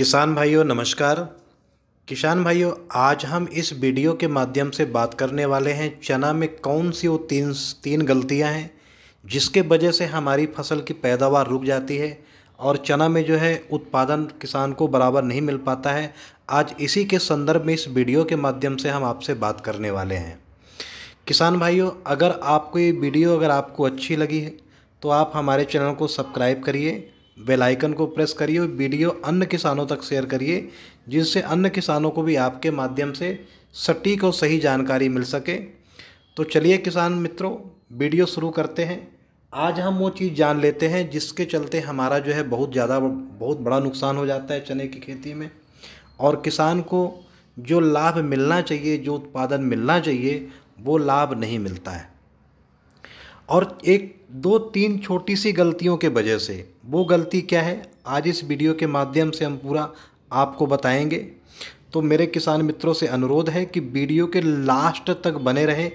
किसान भाइयों नमस्कार किसान भाइयों आज हम इस वीडियो के माध्यम से बात करने वाले हैं चना में कौन सी वो तीन तीन गलतियां हैं जिसके वजह से हमारी फसल की पैदावार रुक जाती है और चना में जो है उत्पादन किसान को बराबर नहीं मिल पाता है आज इसी के संदर्भ में इस वीडियो के माध्यम से हम आपसे बात करने वाले हैं किसान भाइयों अगर आपको ये वीडियो अगर आपको अच्छी लगी है तो आप हमारे चैनल को सब्सक्राइब करिए बेल आइकन को प्रेस करिए और वीडियो अन्य किसानों तक शेयर करिए जिससे अन्य किसानों को भी आपके माध्यम से सटीक और सही जानकारी मिल सके तो चलिए किसान मित्रों वीडियो शुरू करते हैं आज हम वो चीज़ जान लेते हैं जिसके चलते हमारा जो है बहुत ज़्यादा बहुत बड़ा नुकसान हो जाता है चने की खेती में और किसान को जो लाभ मिलना चाहिए जो उत्पादन मिलना चाहिए वो लाभ नहीं मिलता है और एक दो तीन छोटी सी गलतियों के वजह से वो गलती क्या है आज इस वीडियो के माध्यम से हम पूरा आपको बताएंगे तो मेरे किसान मित्रों से अनुरोध है कि वीडियो के लास्ट तक बने रहे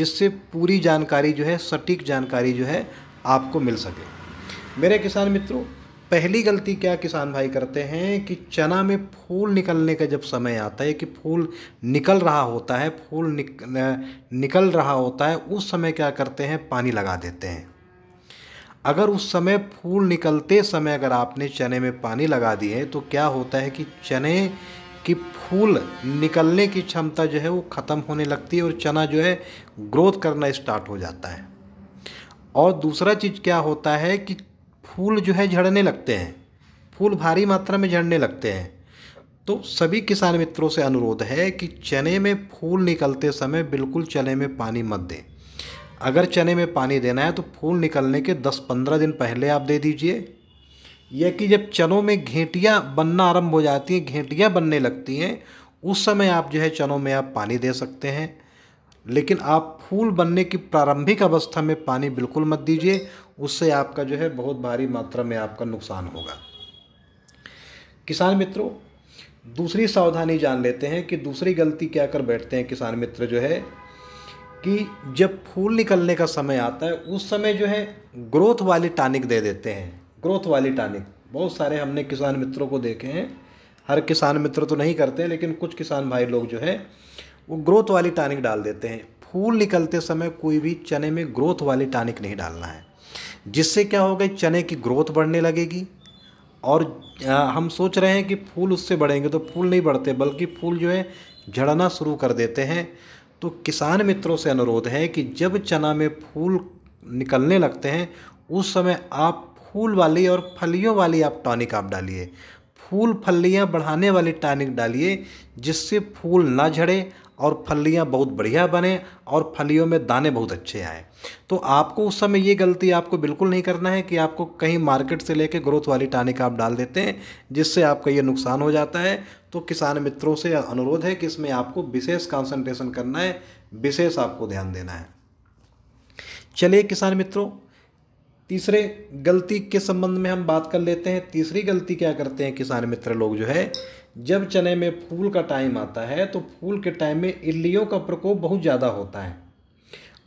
जिससे पूरी जानकारी जो है सटीक जानकारी जो है आपको मिल सके मेरे किसान मित्रों पहली गलती क्या किसान भाई करते हैं कि चना में फूल निकलने का जब समय आता है कि फूल निकल रहा होता है फूल निक, निकल रहा होता है उस समय क्या करते हैं पानी लगा देते हैं अगर उस समय फूल निकलते समय अगर आपने चने में पानी लगा दिए तो क्या होता है कि चने कि फूल निकलने की क्षमता जो है वो ख़त्म होने लगती है और चना जो है ग्रोथ करना स्टार्ट हो जाता है और दूसरा चीज़ क्या होता है कि फूल जो है झड़ने लगते हैं फूल भारी मात्रा में झड़ने लगते हैं तो सभी किसान मित्रों से अनुरोध है कि चने में फूल निकलते समय बिल्कुल चने में पानी मत दें अगर चने में पानी देना है तो फूल निकलने के 10-15 दिन पहले आप दे दीजिए यह कि जब चनों में घेंटियाँ बनना आरंभ हो जाती हैं घेंटियाँ बनने लगती हैं उस समय आप जो है चनों में आप पानी दे सकते हैं लेकिन आप फूल बनने की प्रारंभिक अवस्था में पानी बिल्कुल मत दीजिए उससे आपका जो है बहुत भारी मात्रा में आपका नुकसान होगा किसान मित्रों दूसरी सावधानी जान लेते हैं कि दूसरी गलती क्या कर बैठते हैं किसान मित्र जो है कि जब फूल निकलने का समय आता है उस समय जो है ग्रोथ वाली टानिक दे देते हैं ग्रोथ वाली टानिक बहुत सारे हमने किसान मित्रों को देखे हैं हर किसान मित्र तो नहीं करते लेकिन कुछ किसान भाई लोग जो है वो ग्रोथ वाली टानिक डाल देते हैं फूल निकलते समय कोई भी चने में ग्रोथ वाली टानिक नहीं डालना है जिससे क्या होगा चने की ग्रोथ बढ़ने लगेगी और हम सोच रहे हैं कि फूल उससे बढ़ेंगे तो फूल नहीं बढ़ते बल्कि फूल जो है झड़ना शुरू कर देते हैं तो किसान मित्रों से अनुरोध है कि जब चना में फूल निकलने लगते हैं उस समय आप फूल वाली और फलियों वाली आप टॉनिक आप डालिए फूल फलियाँ बढ़ाने वाली टॉनिक डालिए जिससे फूल ना झड़े और फलियाँ बहुत बढ़िया बने और फलियों में दाने बहुत अच्छे आए तो आपको उस समय ये गलती आपको बिल्कुल नहीं करना है कि आपको कहीं मार्केट से लेके ग्रोथ वाली टानिक आप डाल देते हैं जिससे आपका ये नुकसान हो जाता है तो किसान मित्रों से अनुरोध है कि इसमें आपको विशेष कॉन्सेंट्रेशन करना है विशेष आपको ध्यान देना है चलिए किसान मित्रों तीसरे गलती के संबंध में हम बात कर लेते हैं तीसरी गलती क्या करते हैं किसान मित्र लोग जो है जब चने में फूल का टाइम आता है तो फूल के टाइम में इल्लियों का प्रकोप बहुत ज़्यादा होता है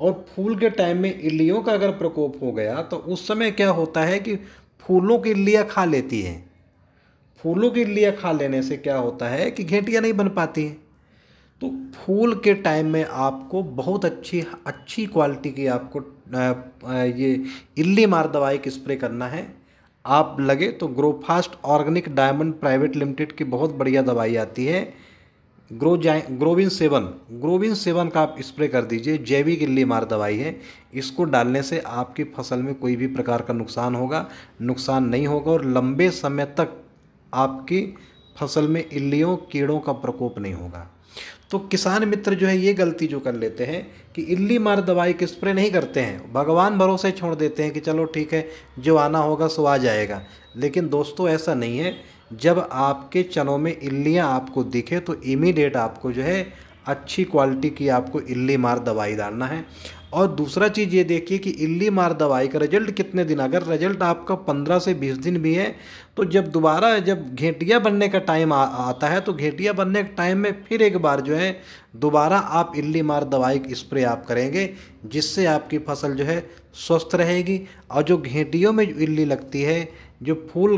और फूल के टाइम में इल्लियों का अगर प्रकोप हो गया तो उस समय क्या होता है कि फूलों की इल्लियाँ खा लेती हैं फूलों की इल्लियाँ खा लेने से क्या होता है कि घेंटियाँ नहीं बन पाती हैं तो फूल के टाइम में आपको बहुत अच्छी अच्छी क्वालिटी की आपको ये इल्ली मार दवाई की स्प्रे करना है आप लगे तो grow fast organic diamond private limited की बहुत बढ़िया दवाई आती है ग्रो जाए ग्रोविन सेवन ग्रोविन सेवन का आप स्प्रे कर दीजिए जैविक इल्ली मार दवाई है इसको डालने से आपकी फसल में कोई भी प्रकार का नुकसान होगा नुकसान नहीं होगा और लंबे समय तक आपकी फसल में इल्लियों कीड़ों का प्रकोप नहीं होगा तो किसान मित्र जो है ये गलती जो कर लेते हैं कि इल्ली मार दवाई के स्प्रे नहीं करते हैं भगवान भरोसे छोड़ देते हैं कि चलो ठीक है जो आना होगा सो आ जाएगा लेकिन दोस्तों ऐसा नहीं है जब आपके चनों में इल्लियाँ आपको दिखे तो इमीडिएट आपको जो है अच्छी क्वालिटी की आपको इल्ली मार दवाई डालना है और दूसरा चीज़ ये देखिए कि इल्ली मार दवाई का रिजल्ट कितने दिन अगर रिजल्ट आपका पंद्रह से बीस दिन भी है तो जब दोबारा जब घेंटिया बनने का टाइम आता है तो घेंटिया बनने के टाइम में फिर एक बार जो है दोबारा आप इल्ली मार दवाई स्प्रे आप करेंगे जिससे आपकी फसल जो है स्वस्थ रहेगी और जो घेंटियों में जो इल्ली लगती है जो फूल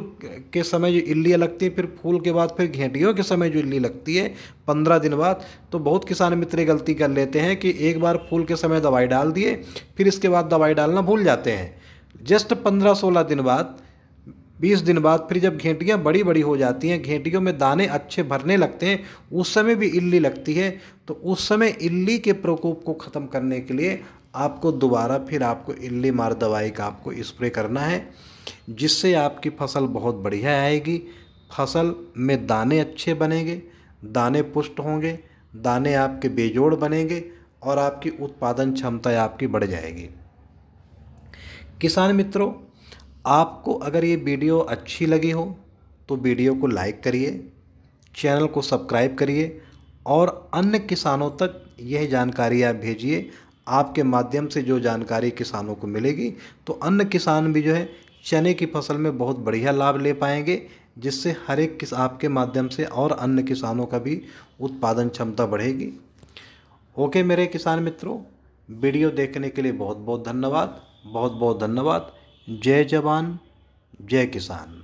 के समय जो इल्लियाँ लगती है फिर फूल के बाद फिर घेंटियों के समय जो इल्ली लगती है पंद्रह दिन बाद तो बहुत किसान मित्र गलती कर लेते हैं कि एक बार फूल के समय दवाई डाल दिए फिर इसके बाद दवाई डालना भूल जाते हैं जस्ट पंद्रह सोलह दिन बाद बीस दिन बाद फिर जब घेंटियाँ बड़ी बड़ी हो जाती हैं घेंटियों में दाने अच्छे भरने लगते हैं उस समय भी इल्ली लगती है तो उस समय इल्ली के प्रकोप को ख़त्म करने के लिए आपको दोबारा फिर आपको इल्ली मार दवाई का आपको स्प्रे करना है जिससे आपकी फसल बहुत बढ़िया आएगी फसल में दाने अच्छे बनेंगे दाने पुष्ट होंगे दाने आपके बेजोड़ बनेंगे और आपकी उत्पादन क्षमता आपकी बढ़ जाएगी किसान मित्रों आपको अगर ये वीडियो अच्छी लगी हो तो वीडियो को लाइक करिए चैनल को सब्सक्राइब करिए और अन्य किसानों तक यह जानकारी आप भेजिए आपके माध्यम से जो जानकारी किसानों को मिलेगी तो अन्य किसान भी जो है चने की फसल में बहुत बढ़िया लाभ ले पाएंगे जिससे हर एक किस आपके माध्यम से और अन्य किसानों का भी उत्पादन क्षमता बढ़ेगी ओके मेरे किसान मित्रों वीडियो देखने के लिए बहुत बहुत धन्यवाद बहुत बहुत धन्यवाद जय जवान जय किसान